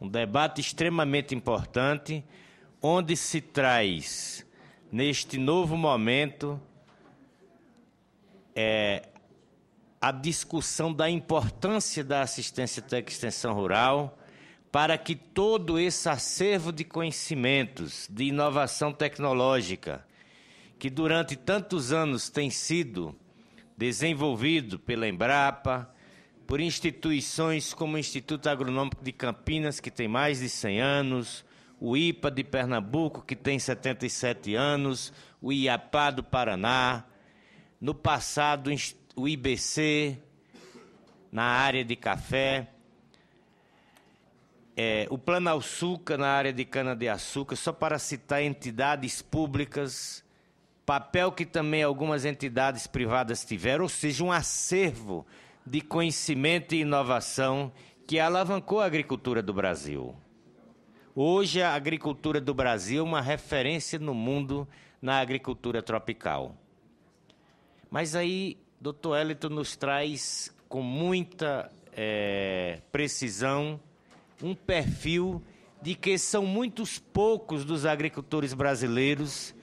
um debate extremamente importante, onde se traz, neste novo momento, é, a discussão da importância da assistência técnica e extensão rural para que todo esse acervo de conhecimentos, de inovação tecnológica, que durante tantos anos tem sido desenvolvido pela Embrapa, por instituições como o Instituto Agronômico de Campinas, que tem mais de 100 anos, o IPA de Pernambuco, que tem 77 anos, o IAPA do Paraná, no passado o IBC, na área de café, é, o Planalçuca na área de cana-de-açúcar, só para citar entidades públicas, papel que também algumas entidades privadas tiveram, ou seja, um acervo de conhecimento e inovação que alavancou a agricultura do Brasil. Hoje, a agricultura do Brasil é uma referência no mundo na agricultura tropical. Mas aí, doutor Elito nos traz com muita é, precisão um perfil de que são muitos poucos dos agricultores brasileiros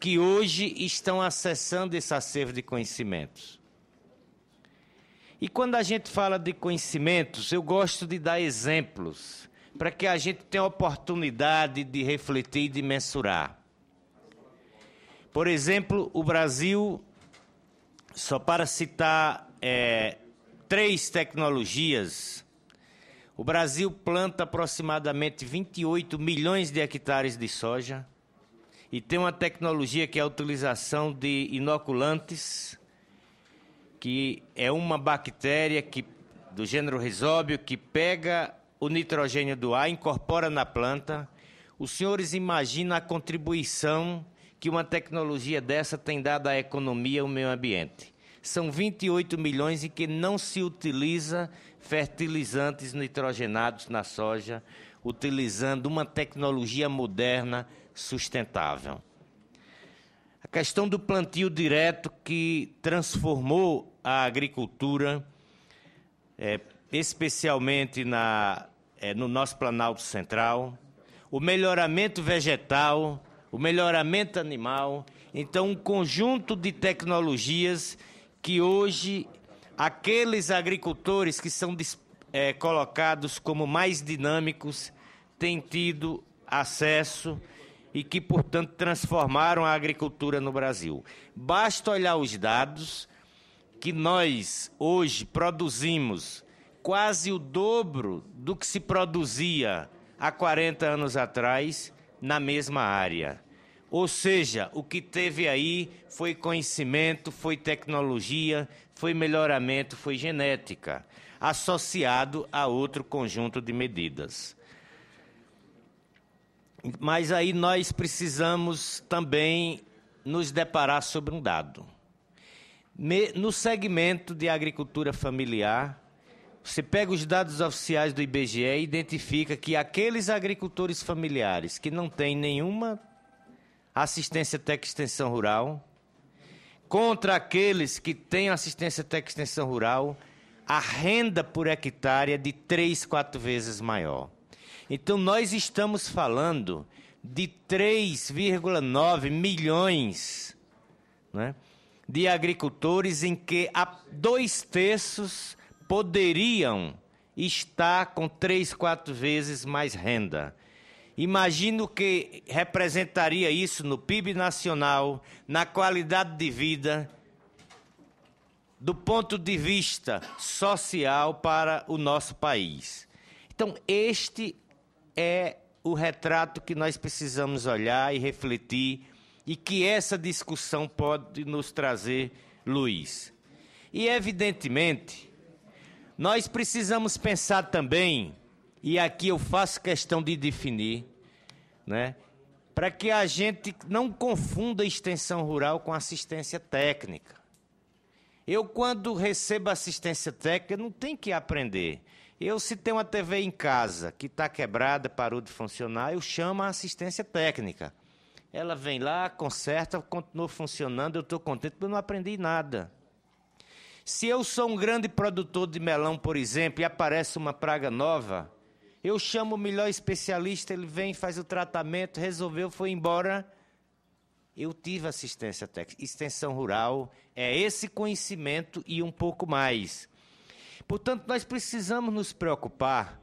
que hoje estão acessando esse acervo de conhecimentos. E quando a gente fala de conhecimentos, eu gosto de dar exemplos, para que a gente tenha oportunidade de refletir e de mensurar. Por exemplo, o Brasil, só para citar é, três tecnologias, o Brasil planta aproximadamente 28 milhões de hectares de soja e tem uma tecnologia que é a utilização de inoculantes que é uma bactéria que, do gênero risóbio que pega o nitrogênio do ar, incorpora na planta. Os senhores imaginam a contribuição que uma tecnologia dessa tem dado à economia e ao meio ambiente. São 28 milhões em que não se utiliza fertilizantes nitrogenados na soja, utilizando uma tecnologia moderna sustentável. A questão do plantio direto que transformou a agricultura, é, especialmente na, é, no nosso Planalto Central, o melhoramento vegetal, o melhoramento animal. Então, um conjunto de tecnologias que hoje aqueles agricultores que são é, colocados como mais dinâmicos têm tido acesso e que, portanto, transformaram a agricultura no Brasil. Basta olhar os dados que nós hoje produzimos quase o dobro do que se produzia há 40 anos atrás na mesma área. Ou seja, o que teve aí foi conhecimento, foi tecnologia, foi melhoramento, foi genética, associado a outro conjunto de medidas. Mas aí nós precisamos também nos deparar sobre um dado. No segmento de agricultura familiar, você pega os dados oficiais do IBGE e identifica que aqueles agricultores familiares que não têm nenhuma assistência técnica extensão rural, contra aqueles que têm assistência técnica extensão rural, a renda por hectare é de três, quatro vezes maior. Então, nós estamos falando de 3,9 milhões né, de agricultores em que dois terços poderiam estar com três, quatro vezes mais renda. Imagino que representaria isso no PIB nacional, na qualidade de vida, do ponto de vista social para o nosso país. Então, este é o retrato que nós precisamos olhar e refletir e que essa discussão pode nos trazer, Luiz. E, evidentemente, nós precisamos pensar também, e aqui eu faço questão de definir, né, para que a gente não confunda extensão rural com assistência técnica. Eu, quando recebo assistência técnica, não tenho que aprender. Eu, se tem uma TV em casa que está quebrada, parou de funcionar, eu chamo a assistência técnica. Ela vem lá, conserta, continua funcionando, eu estou contente porque eu não aprendi nada. Se eu sou um grande produtor de melão, por exemplo, e aparece uma praga nova, eu chamo o melhor especialista, ele vem, faz o tratamento, resolveu, foi embora. Eu tive assistência técnica. Extensão rural é esse conhecimento e um pouco mais. Portanto, nós precisamos nos preocupar,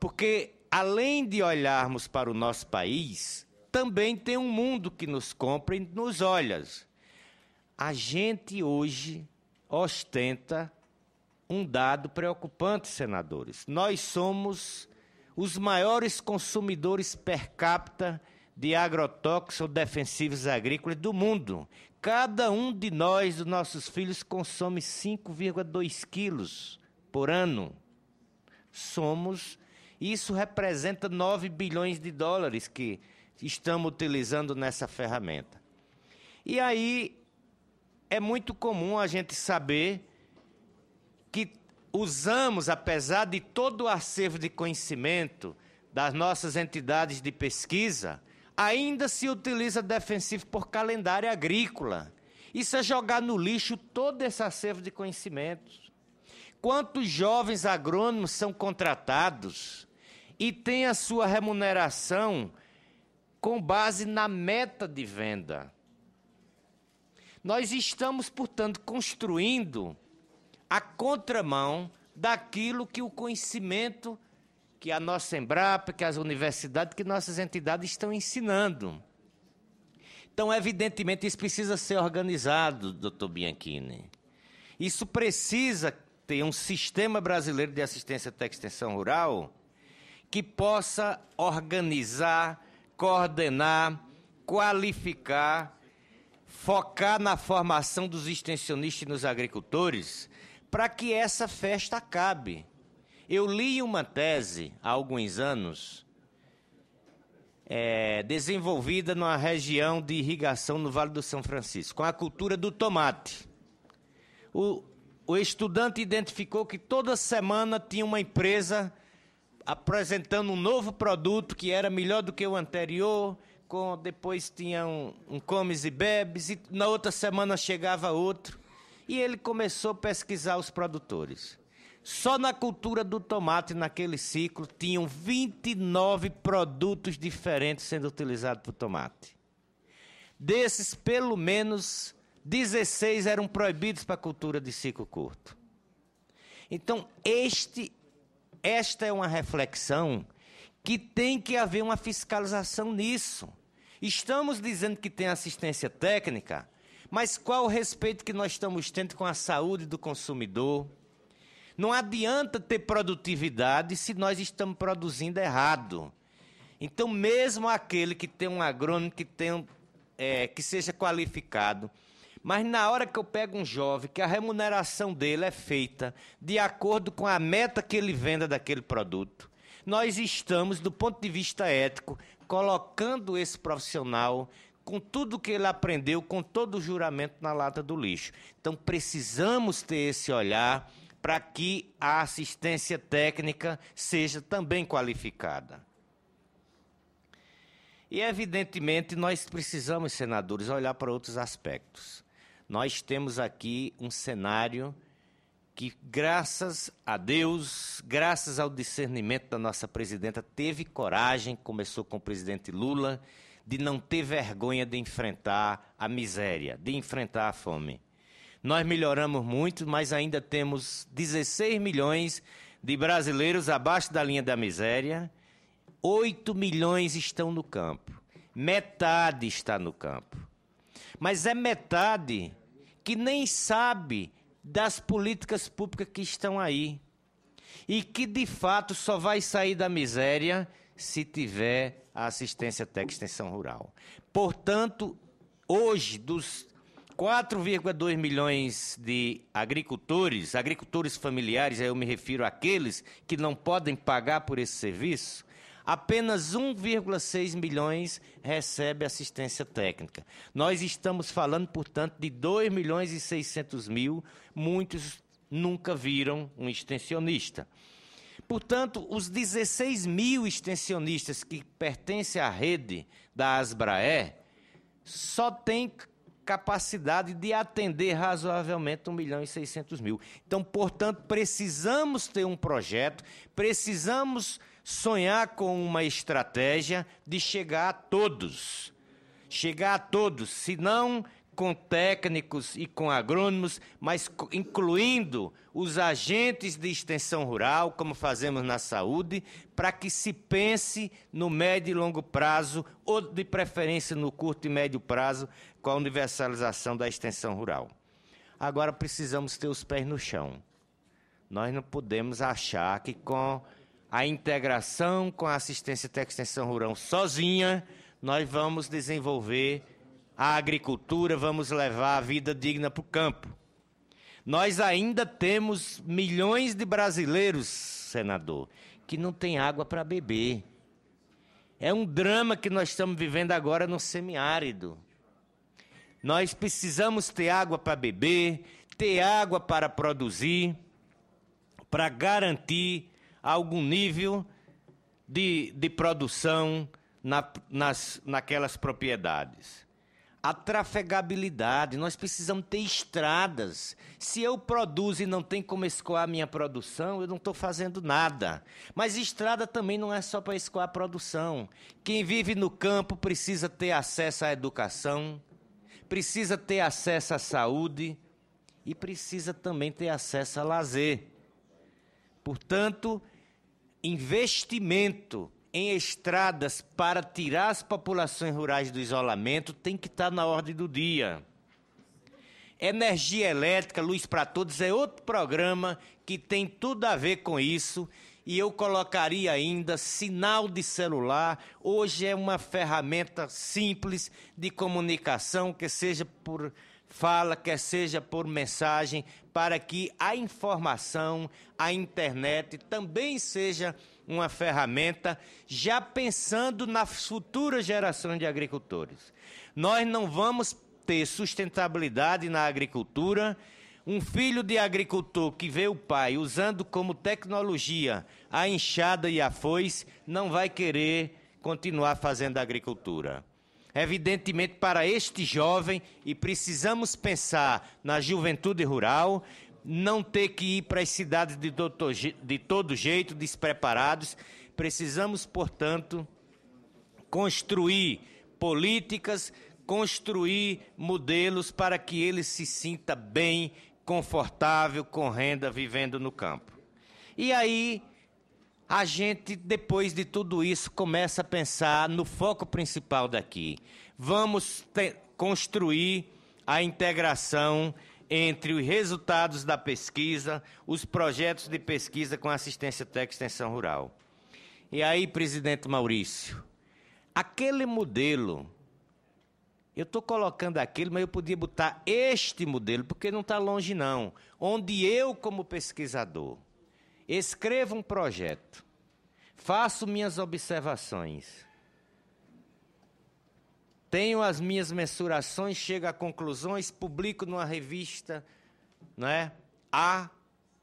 porque além de olharmos para o nosso país, também tem um mundo que nos compra e nos olha. A gente hoje ostenta um dado preocupante, senadores. Nós somos os maiores consumidores per capita de agrotóxicos ou defensivos agrícolas do mundo. Cada um de nós, dos nossos filhos, consome 5,2 quilos por ano. Somos. Isso representa 9 bilhões de dólares que estamos utilizando nessa ferramenta. E aí é muito comum a gente saber que usamos, apesar de todo o acervo de conhecimento das nossas entidades de pesquisa, ainda se utiliza defensivo por calendário agrícola. Isso é jogar no lixo todo esse acervo de conhecimentos. Quantos jovens agrônomos são contratados e têm a sua remuneração com base na meta de venda? Nós estamos, portanto, construindo a contramão daquilo que o conhecimento que a nossa Embrapa, que as universidades, que nossas entidades estão ensinando. Então, evidentemente, isso precisa ser organizado, doutor Bianchini. Isso precisa ter um sistema brasileiro de assistência técnica extensão rural que possa organizar, coordenar, qualificar, focar na formação dos extensionistas e nos agricultores para que essa festa acabe. Eu li uma tese há alguns anos, é, desenvolvida numa região de irrigação no Vale do São Francisco, com a cultura do tomate. O, o estudante identificou que toda semana tinha uma empresa apresentando um novo produto que era melhor do que o anterior. Com, depois tinha um, um comes e bebes, e na outra semana chegava outro. E ele começou a pesquisar os produtores. Só na cultura do tomate, naquele ciclo, tinham 29 produtos diferentes sendo utilizados para o tomate. Desses, pelo menos 16 eram proibidos para a cultura de ciclo curto. Então, este, esta é uma reflexão que tem que haver uma fiscalização nisso. Estamos dizendo que tem assistência técnica, mas qual o respeito que nós estamos tendo com a saúde do consumidor? Não adianta ter produtividade se nós estamos produzindo errado. Então, mesmo aquele que tem um agrônomo que, tem, é, que seja qualificado, mas na hora que eu pego um jovem, que a remuneração dele é feita de acordo com a meta que ele venda daquele produto, nós estamos, do ponto de vista ético, colocando esse profissional com tudo que ele aprendeu, com todo o juramento na lata do lixo. Então precisamos ter esse olhar para que a assistência técnica seja também qualificada. E, evidentemente, nós precisamos, senadores, olhar para outros aspectos nós temos aqui um cenário que, graças a Deus, graças ao discernimento da nossa presidenta, teve coragem, começou com o presidente Lula, de não ter vergonha de enfrentar a miséria, de enfrentar a fome. Nós melhoramos muito, mas ainda temos 16 milhões de brasileiros abaixo da linha da miséria, 8 milhões estão no campo, metade está no campo. Mas é metade que nem sabe das políticas públicas que estão aí. E que de fato só vai sair da miséria se tiver a assistência técnica extensão rural. Portanto, hoje, dos 4,2 milhões de agricultores, agricultores familiares, aí eu me refiro àqueles que não podem pagar por esse serviço, apenas 1,6 milhões recebe assistência técnica. Nós estamos falando, portanto, de 2 milhões e 600 mil, muitos nunca viram um extensionista. Portanto, os 16 mil extensionistas que pertencem à rede da Asbrae só têm capacidade de atender razoavelmente 1 milhão e 600 mil. Então, portanto, precisamos ter um projeto, precisamos sonhar com uma estratégia de chegar a todos. Chegar a todos, se não com técnicos e com agrônomos, mas incluindo os agentes de extensão rural, como fazemos na saúde, para que se pense no médio e longo prazo, ou de preferência no curto e médio prazo, com a universalização da extensão rural. Agora precisamos ter os pés no chão. Nós não podemos achar que com a integração com a assistência técnica extensão rural sozinha, nós vamos desenvolver a agricultura, vamos levar a vida digna para o campo. Nós ainda temos milhões de brasileiros, senador, que não tem água para beber. É um drama que nós estamos vivendo agora no semiárido. Nós precisamos ter água para beber, ter água para produzir, para garantir algum nível de, de produção na, nas, naquelas propriedades. A trafegabilidade, nós precisamos ter estradas. Se eu produzo e não tem como escoar a minha produção, eu não estou fazendo nada. Mas estrada também não é só para escoar a produção. Quem vive no campo precisa ter acesso à educação, precisa ter acesso à saúde e precisa também ter acesso a lazer. Portanto, investimento em estradas para tirar as populações rurais do isolamento tem que estar tá na ordem do dia. Energia elétrica, luz para todos é outro programa que tem tudo a ver com isso. E eu colocaria ainda sinal de celular. Hoje é uma ferramenta simples de comunicação, que seja por fala, quer seja por mensagem, para que a informação, a internet também seja uma ferramenta, já pensando nas futuras gerações de agricultores. Nós não vamos ter sustentabilidade na agricultura. Um filho de agricultor que vê o pai usando como tecnologia a enxada e a foice não vai querer continuar fazendo agricultura evidentemente, para este jovem e precisamos pensar na juventude rural, não ter que ir para as cidades de, doutor, de todo jeito, despreparados. Precisamos, portanto, construir políticas, construir modelos para que ele se sinta bem, confortável, com renda, vivendo no campo. E aí a gente, depois de tudo isso, começa a pensar no foco principal daqui. Vamos construir a integração entre os resultados da pesquisa, os projetos de pesquisa com assistência técnica extensão rural. E aí, presidente Maurício, aquele modelo, eu estou colocando aquele, mas eu podia botar este modelo, porque não está longe, não. Onde eu, como pesquisador, escrevo um projeto, faço minhas observações, tenho as minhas mensurações, chego a conclusões, publico numa revista, é? A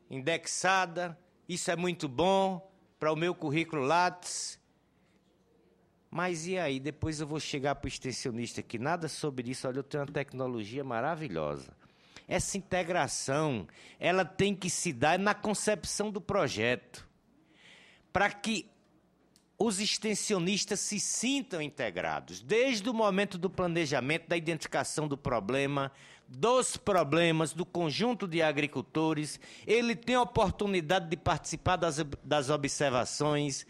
indexada, isso é muito bom para o meu currículo Lattes. Mas e aí? Depois eu vou chegar para o extensionista que nada sobre isso. Olha, eu tenho uma tecnologia maravilhosa. Essa integração, ela tem que se dar na concepção do projeto, para que os extensionistas se sintam integrados, desde o momento do planejamento, da identificação do problema, dos problemas, do conjunto de agricultores, ele tem a oportunidade de participar das, das observações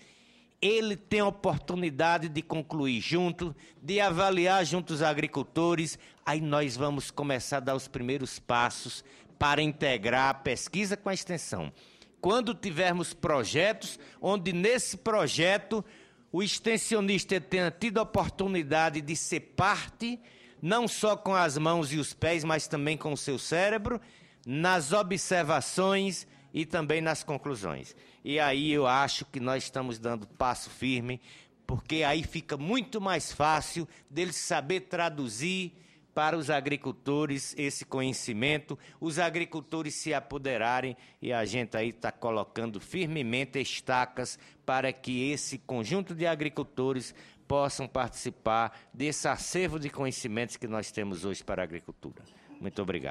ele tem oportunidade de concluir junto, de avaliar junto os agricultores. Aí nós vamos começar a dar os primeiros passos para integrar a pesquisa com a extensão. Quando tivermos projetos onde nesse projeto o extensionista tenha tido a oportunidade de ser parte, não só com as mãos e os pés, mas também com o seu cérebro, nas observações, e também nas conclusões. E aí eu acho que nós estamos dando passo firme, porque aí fica muito mais fácil deles saber traduzir para os agricultores esse conhecimento, os agricultores se apoderarem e a gente aí está colocando firmemente estacas para que esse conjunto de agricultores possam participar desse acervo de conhecimentos que nós temos hoje para a agricultura. Muito obrigado.